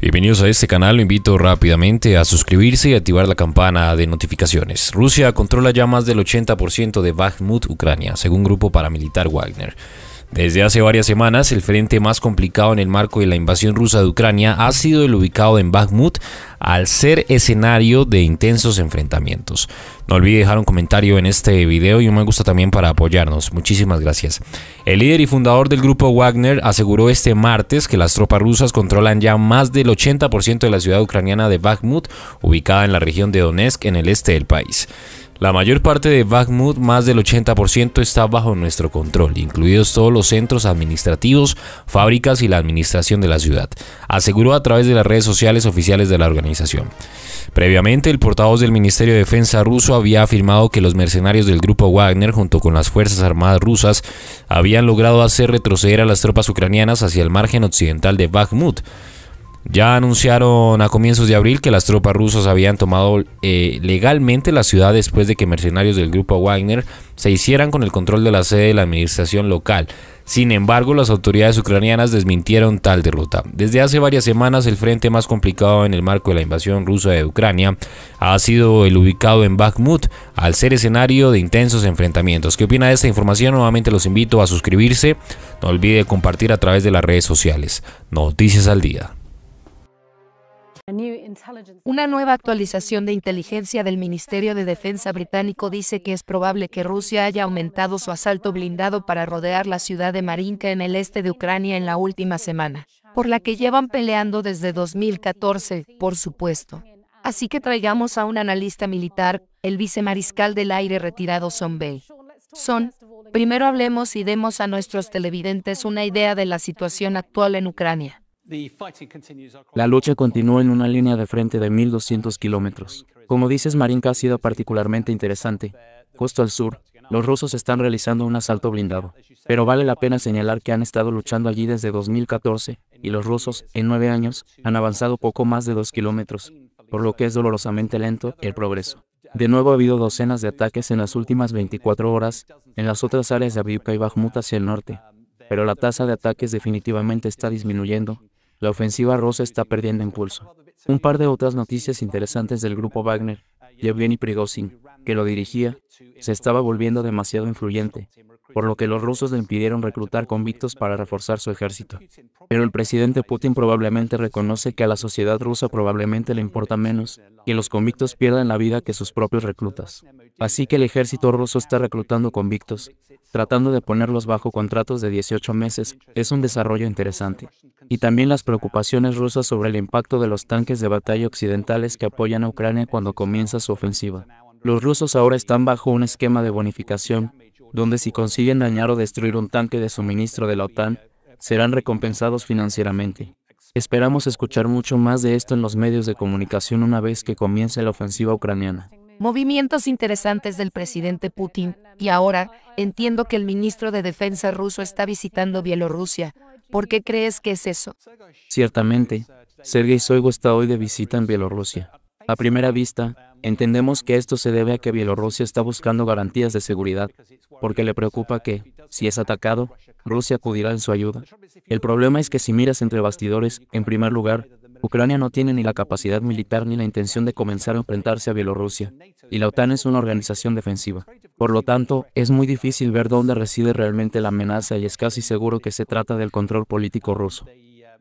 Bienvenidos a este canal, lo invito rápidamente a suscribirse y activar la campana de notificaciones. Rusia controla ya más del 80% de Bakhmut, Ucrania, según grupo paramilitar Wagner. Desde hace varias semanas, el frente más complicado en el marco de la invasión rusa de Ucrania ha sido el ubicado en Bakhmut, al ser escenario de intensos enfrentamientos. No olvide dejar un comentario en este video y un me gusta también para apoyarnos. Muchísimas gracias. El líder y fundador del grupo Wagner aseguró este martes que las tropas rusas controlan ya más del 80% de la ciudad ucraniana de Bakhmut, ubicada en la región de Donetsk en el este del país. La mayor parte de Bakhmut, más del 80%, está bajo nuestro control, incluidos todos los centros administrativos, fábricas y la administración de la ciudad, aseguró a través de las redes sociales oficiales de la organización. Previamente, el portavoz del Ministerio de Defensa ruso había afirmado que los mercenarios del grupo Wagner, junto con las Fuerzas Armadas rusas, habían logrado hacer retroceder a las tropas ucranianas hacia el margen occidental de Bakhmut, ya anunciaron a comienzos de abril que las tropas rusas habían tomado eh, legalmente la ciudad después de que mercenarios del grupo Wagner se hicieran con el control de la sede de la administración local. Sin embargo, las autoridades ucranianas desmintieron tal derrota. Desde hace varias semanas, el frente más complicado en el marco de la invasión rusa de Ucrania ha sido el ubicado en Bakhmut, al ser escenario de intensos enfrentamientos. ¿Qué opina de esta información? Nuevamente los invito a suscribirse. No olvide compartir a través de las redes sociales. Noticias al día. Una nueva actualización de inteligencia del Ministerio de Defensa británico dice que es probable que Rusia haya aumentado su asalto blindado para rodear la ciudad de Marinka en el este de Ucrania en la última semana, por la que llevan peleando desde 2014, por supuesto. Así que traigamos a un analista militar, el vicemariscal del aire retirado Son Son, primero hablemos y demos a nuestros televidentes una idea de la situación actual en Ucrania. La lucha continúa en una línea de frente de 1.200 kilómetros. Como dices, Marinka ha sido particularmente interesante. Justo al sur, los rusos están realizando un asalto blindado. Pero vale la pena señalar que han estado luchando allí desde 2014, y los rusos, en nueve años, han avanzado poco más de dos kilómetros, por lo que es dolorosamente lento el progreso. De nuevo ha habido docenas de ataques en las últimas 24 horas, en las otras áreas de Avyuka y Bakhmut hacia el norte, pero la tasa de ataques definitivamente está disminuyendo, la ofensiva rosa está perdiendo impulso. Un par de otras noticias interesantes del grupo Wagner. Yevgeny Prigozhin, que lo dirigía, se estaba volviendo demasiado influyente, por lo que los rusos le impidieron reclutar convictos para reforzar su ejército. Pero el presidente Putin probablemente reconoce que a la sociedad rusa probablemente le importa menos que los convictos pierdan la vida que sus propios reclutas. Así que el ejército ruso está reclutando convictos, tratando de ponerlos bajo contratos de 18 meses, es un desarrollo interesante. Y también las preocupaciones rusas sobre el impacto de los tanques de batalla occidentales que apoyan a Ucrania cuando comienza su ofensiva. Los rusos ahora están bajo un esquema de bonificación, donde si consiguen dañar o destruir un tanque de suministro de la OTAN, serán recompensados financieramente. Esperamos escuchar mucho más de esto en los medios de comunicación una vez que comience la ofensiva ucraniana. Movimientos interesantes del presidente Putin. Y ahora, entiendo que el ministro de Defensa ruso está visitando Bielorrusia. ¿Por qué crees que es eso? Ciertamente, Sergei Soigo está hoy de visita en Bielorrusia. A primera vista, Entendemos que esto se debe a que Bielorrusia está buscando garantías de seguridad, porque le preocupa que, si es atacado, Rusia acudirá en su ayuda. El problema es que si miras entre bastidores, en primer lugar, Ucrania no tiene ni la capacidad militar ni la intención de comenzar a enfrentarse a Bielorrusia, y la OTAN es una organización defensiva. Por lo tanto, es muy difícil ver dónde reside realmente la amenaza y es casi seguro que se trata del control político ruso.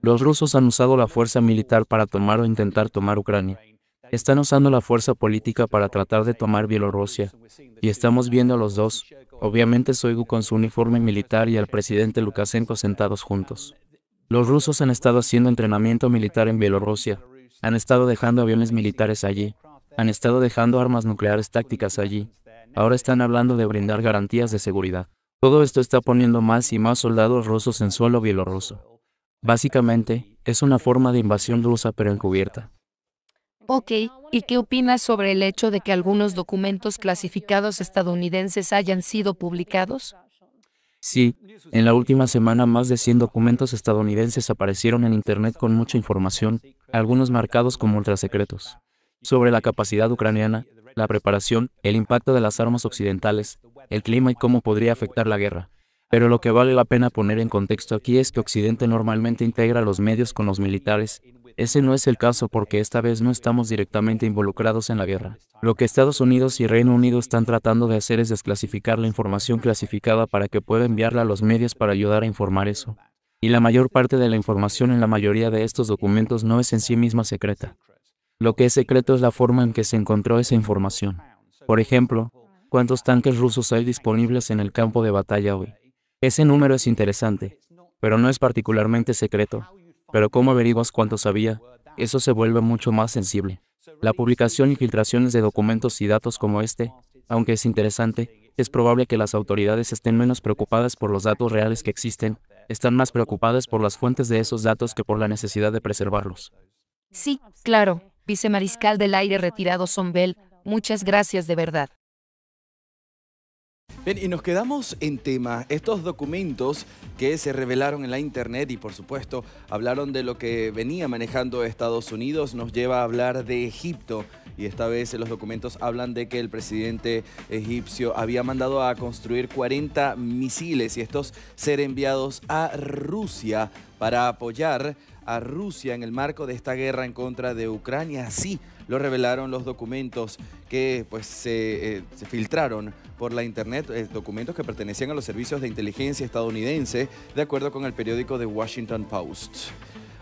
Los rusos han usado la fuerza militar para tomar o intentar tomar Ucrania. Están usando la fuerza política para tratar de tomar Bielorrusia. Y estamos viendo a los dos. Obviamente Soigu con su uniforme militar y al presidente Lukashenko sentados juntos. Los rusos han estado haciendo entrenamiento militar en Bielorrusia. Han estado dejando aviones militares allí. Han estado dejando armas nucleares tácticas allí. Ahora están hablando de brindar garantías de seguridad. Todo esto está poniendo más y más soldados rusos en suelo bielorruso. Básicamente, es una forma de invasión rusa pero encubierta. Ok, ¿y qué opinas sobre el hecho de que algunos documentos clasificados estadounidenses hayan sido publicados? Sí, en la última semana más de 100 documentos estadounidenses aparecieron en Internet con mucha información, algunos marcados como ultrasecretos. Sobre la capacidad ucraniana, la preparación, el impacto de las armas occidentales, el clima y cómo podría afectar la guerra. Pero lo que vale la pena poner en contexto aquí es que Occidente normalmente integra los medios con los militares. Ese no es el caso porque esta vez no estamos directamente involucrados en la guerra. Lo que Estados Unidos y Reino Unido están tratando de hacer es desclasificar la información clasificada para que pueda enviarla a los medios para ayudar a informar eso. Y la mayor parte de la información en la mayoría de estos documentos no es en sí misma secreta. Lo que es secreto es la forma en que se encontró esa información. Por ejemplo, ¿cuántos tanques rusos hay disponibles en el campo de batalla hoy? Ese número es interesante, pero no es particularmente secreto. Pero cómo averiguas cuánto sabía, eso se vuelve mucho más sensible. La publicación y filtraciones de documentos y datos como este, aunque es interesante, es probable que las autoridades estén menos preocupadas por los datos reales que existen, están más preocupadas por las fuentes de esos datos que por la necesidad de preservarlos. Sí, claro, vicemariscal del aire retirado Sombel, muchas gracias de verdad. Bien, y nos quedamos en tema. Estos documentos que se revelaron en la internet y por supuesto hablaron de lo que venía manejando Estados Unidos nos lleva a hablar de Egipto. Y esta vez los documentos hablan de que el presidente egipcio había mandado a construir 40 misiles y estos ser enviados a Rusia para apoyar a Rusia en el marco de esta guerra en contra de Ucrania. Así lo revelaron los documentos que pues, se, eh, filtraron por la internet, eh, documentos que pertenecían a los servicios de inteligencia estadounidense, de acuerdo con el periódico The Washington Post.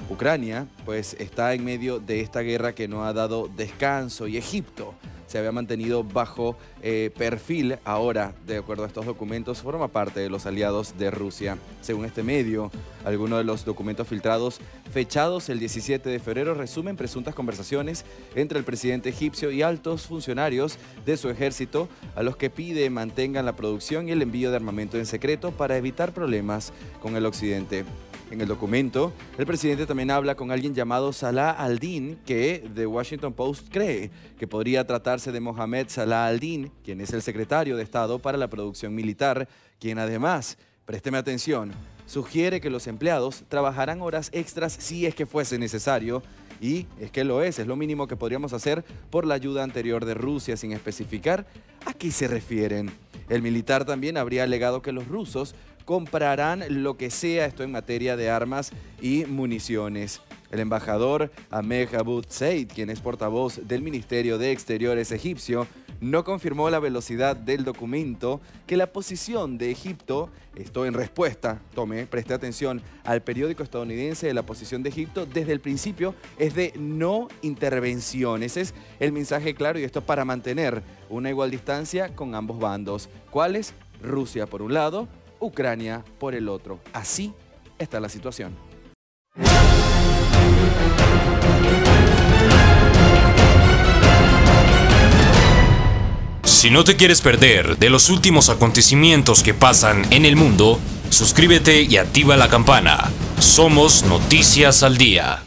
Ucrania pues está en medio de esta guerra que no ha dado descanso y Egipto se había mantenido bajo eh, perfil, ahora, de acuerdo a estos documentos, forma parte de los aliados de Rusia. Según este medio, algunos de los documentos filtrados fechados el 17 de febrero resumen presuntas conversaciones entre el presidente egipcio y altos funcionarios de su ejército a los que pide mantengan la producción y el envío de armamento en secreto para evitar problemas con el occidente en el documento, el presidente también habla con alguien llamado Salah al-Din, que The Washington Post cree que podría tratarse de Mohamed Salah al-Din, quien es el secretario de Estado para la producción militar, quien además, présteme atención, sugiere que los empleados trabajarán horas extras si es que fuese necesario. Y es que lo es, es lo mínimo que podríamos hacer por la ayuda anterior de Rusia sin especificar a qué se refieren. El militar también habría alegado que los rusos comprarán lo que sea, esto en materia de armas y municiones. El embajador Ahmed Abud Said, quien es portavoz del Ministerio de Exteriores egipcio, no confirmó la velocidad del documento que la posición de Egipto, esto en respuesta, tome, preste atención al periódico estadounidense de la posición de Egipto, desde el principio es de no intervención. Ese es el mensaje claro y esto para mantener una igual distancia con ambos bandos. es? Rusia por un lado Ucrania por el otro. Así está la situación. Si no te quieres perder de los últimos acontecimientos que pasan en el mundo, suscríbete y activa la campana. Somos Noticias al Día.